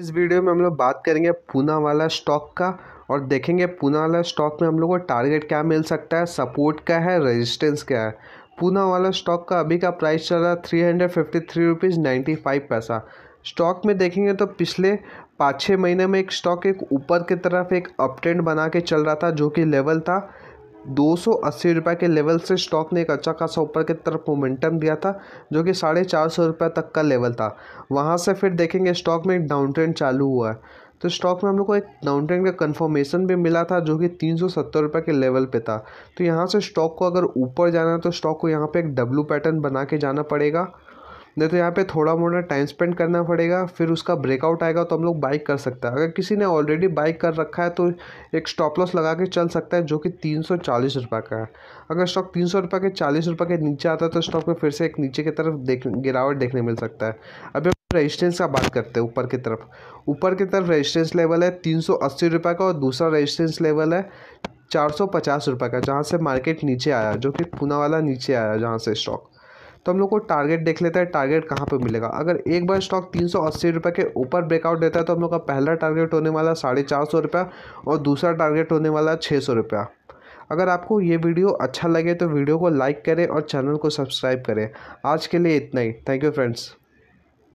इस वीडियो में हम लोग बात करेंगे पूना वाला स्टॉक का और देखेंगे पूना वाला स्टॉक में हम लोग को टारगेट क्या मिल सकता है सपोर्ट क्या है रेजिस्टेंस क्या है पूना वाला स्टॉक का अभी का प्राइस चल रहा है three hundred fifty three rupees ninety five पैसा स्टॉक में देखेंगे तो पिछले पाँच छः महीने में एक स्टॉक एक ऊपर की तरफ एक अपट्रेंड बना के चल रहा था जो कि लेवल था दो सौ के लेवल से स्टॉक ने एक अच्छा खासा ऊपर की तरफ मोमेंटम दिया था जो कि साढ़े चार सौ रुपये तक का लेवल था वहाँ से फिर देखेंगे स्टॉक में एक डाउन ट्रेंड चालू हुआ है तो स्टॉक में हम लोग को एक डाउन ट्रेंड का कंफर्मेशन भी मिला था जो कि तीन सौ सत्तर रुपये के लेवल पे था तो यहाँ से स्टॉक को अगर ऊपर जाना है तो स्टॉक को यहाँ पे एक डब्लू पैटर्न बना के जाना पड़ेगा नहीं तो यहाँ पे थोड़ा मोड़ा टाइम स्पेंड करना पड़ेगा फिर उसका ब्रेकआउट आएगा तो हम लोग बाइक कर सकते हैं अगर किसी ने ऑलरेडी बाइक कर रखा है तो एक स्टॉप लॉस लगा के चल सकता है जो कि तीन सौ चालीस रुपये का है अगर स्टॉक तीन सौ रुपये के चालीस रुपये के नीचे आता है तो स्टॉक में फिर से एक नीचे की तरफ देख गिरावट देखने मिल सकता है अभी हम रजिस्टेंस का बात करते हैं ऊपर की तरफ ऊपर की तरफ रजिस्टेंस लेवल है तीन सौ अस्सी रुपये का और दूसरा रजिस्टेंस लेवल है चार सौ पचास रुपये का जहाँ से मार्केट नीचे आया जो कि पुना वाला नीचे आया जहाँ से स्टॉक तो हम लोग को टारगेट देख लेते हैं टारगेट कहाँ पर मिलेगा अगर एक बार स्टॉक तीन सौ अस्सी रुपये के ऊपर ब्रेकआउट देता है तो हम लोग का पहला टारगेट होने वाला साढ़े चार सौ रुपया और दूसरा टारगेट होने वाला छः सौ रुपया अगर आपको ये वीडियो अच्छा लगे तो वीडियो को लाइक करें और चैनल को सब्सक्राइब करें आज के लिए इतना ही थैंक यू फ्रेंड्स